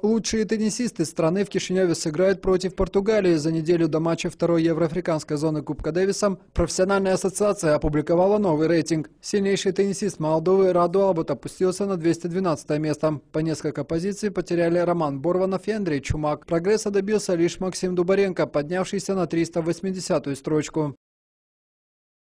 Лучшие теннисисты страны в Кишиневе сыграют против Португалии. За неделю до матча второй евроафриканской зоны Кубка Дэвисом профессиональная ассоциация опубликовала новый рейтинг. Сильнейший теннисист Молдовы Раду Абот опустился на 212 место. По несколько позиций потеряли Роман Борванов и Андрей Чумак. Прогресса добился лишь Максим Дубаренко, поднявшийся на 380 строчку.